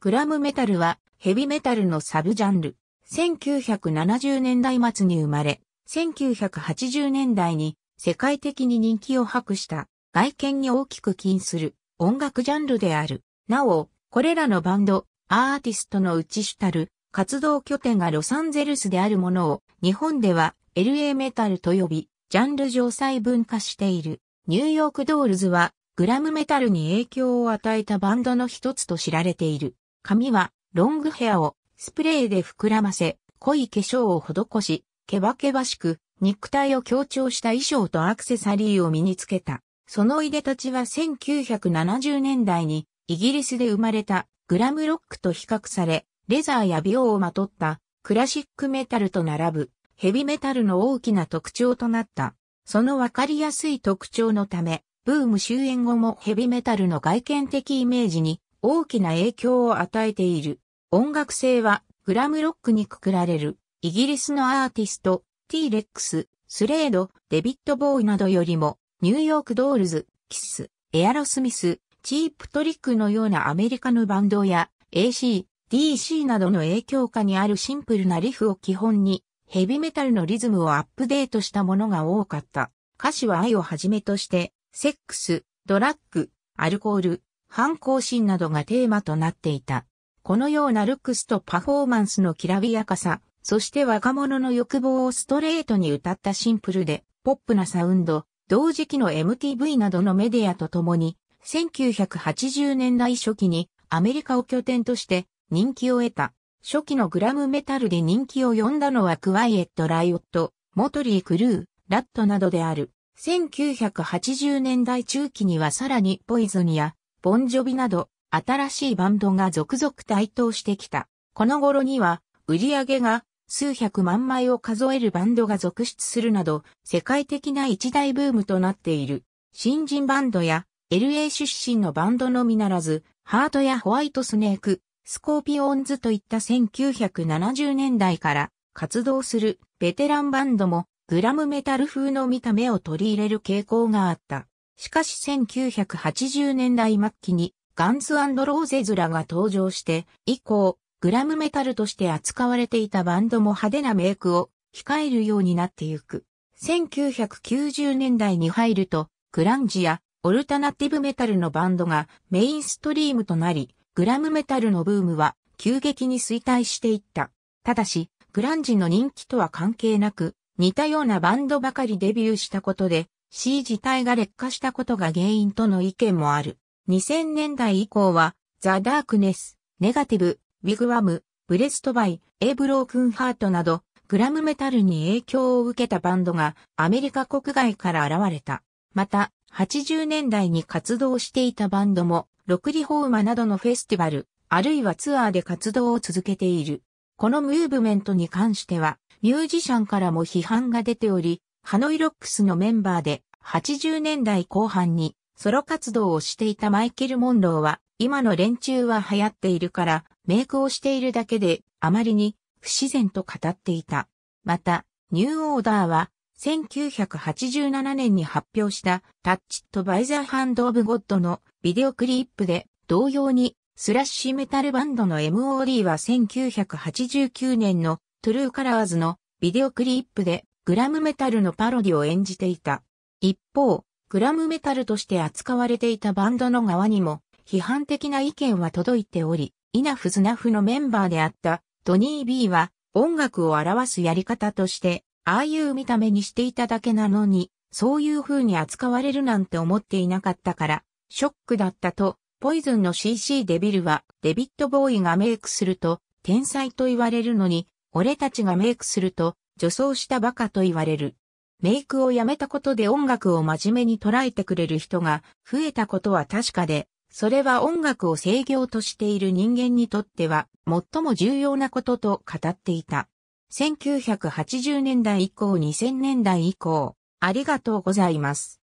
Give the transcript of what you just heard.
グラムメタルはヘビメタルのサブジャンル。1970年代末に生まれ、1980年代に世界的に人気を博した外見に大きく起する音楽ジャンルである。なお、これらのバンド、アーティストのうち主たる活動拠点がロサンゼルスであるものを日本では LA メタルと呼び、ジャンル上細分化している。ニューヨークドールズはグラムメタルに影響を与えたバンドの一つと知られている。髪はロングヘアをスプレーで膨らませ、濃い化粧を施し、ケバケバしく、肉体を強調した衣装とアクセサリーを身につけた。そのいでたちは1970年代にイギリスで生まれたグラムロックと比較され、レザーや美容をまとったクラシックメタルと並ぶヘビメタルの大きな特徴となった。そのわかりやすい特徴のため、ブーム終焉後もヘビメタルの外見的イメージに大きな影響を与えている。音楽性はグラムロックにくくられるイギリスのアーティスト T レックス、スレード、デビット・ボーイなどよりもニューヨーク・ドールズ、キス、エアロスミス、チープトリックのようなアメリカのバンドや AC、DC などの影響下にあるシンプルなリフを基本にヘビメタルのリズムをアップデートしたものが多かった。歌詞は愛をはじめとして、セックス、ドラッグ、アルコール、反抗心などがテーマとなっていた。このようなルックスとパフォーマンスのきらびやかさ、そして若者の欲望をストレートに歌ったシンプルで、ポップなサウンド、同時期の MTV などのメディアと共に、1980年代初期にアメリカを拠点として人気を得た。初期のグラムメタルで人気を呼んだのはクワイエット・ライオット、モトリー・クルー、ラットなどである。1980年代中期にはさらにポイズニア、ボンジョビなど、新しいバンドが続々台頭してきた。この頃には、売り上げが数百万枚を数えるバンドが続出するなど、世界的な一大ブームとなっている。新人バンドや、LA 出身のバンドのみならず、ハートやホワイトスネーク、スコーピオンズといった1970年代から活動するベテランバンドもグラムメタル風の見た目を取り入れる傾向があった。しかし1980年代末期にガンズローゼズらが登場して以降、グラムメタルとして扱われていたバンドも派手なメイクを控えるようになってゆく。1990年代に入ると、グランジやオルタナティブメタルのバンドがメインストリームとなり、グラムメタルのブームは急激に衰退していった。ただし、グランジの人気とは関係なく、似たようなバンドばかりデビューしたことで、C 自体が劣化したことが原因との意見もある。2000年代以降は、ザ・ダークネス、ネガティブ、ビグワム、ブレストバイ、エブロークンハートなど、グラムメタルに影響を受けたバンドがアメリカ国外から現れた。また、80年代に活動していたバンドも、ロクリホーマなどのフェスティバル、あるいはツアーで活動を続けている。このムーブメントに関しては、ミュージシャンからも批判が出ており、ハノイロックスのメンバーで80年代後半にソロ活動をしていたマイケル・モンローは今の連中は流行っているからメイクをしているだけであまりに不自然と語っていた。また、ニューオーダーは1987年に発表したタッチとバイザーハンドオブゴッドのビデオクリップで同様にスラッシュメタルバンドの MOD は1989年のトゥルーカラーズのビデオクリップでグラムメタルのパロディを演じていた。一方、グラムメタルとして扱われていたバンドの側にも批判的な意見は届いており、イナフズナフのメンバーであったトニー・ビーは音楽を表すやり方として、ああいう見た目にしていただけなのに、そういう風に扱われるなんて思っていなかったから、ショックだったと、ポイズンの CC デビルは、デビットボーイがメイクすると、天才と言われるのに、俺たちがメイクすると、女装したバカと言われる。メイクをやめたことで音楽を真面目に捉えてくれる人が増えたことは確かで、それは音楽を制御としている人間にとっては最も重要なことと語っていた。1980年代以降2000年代以降、ありがとうございます。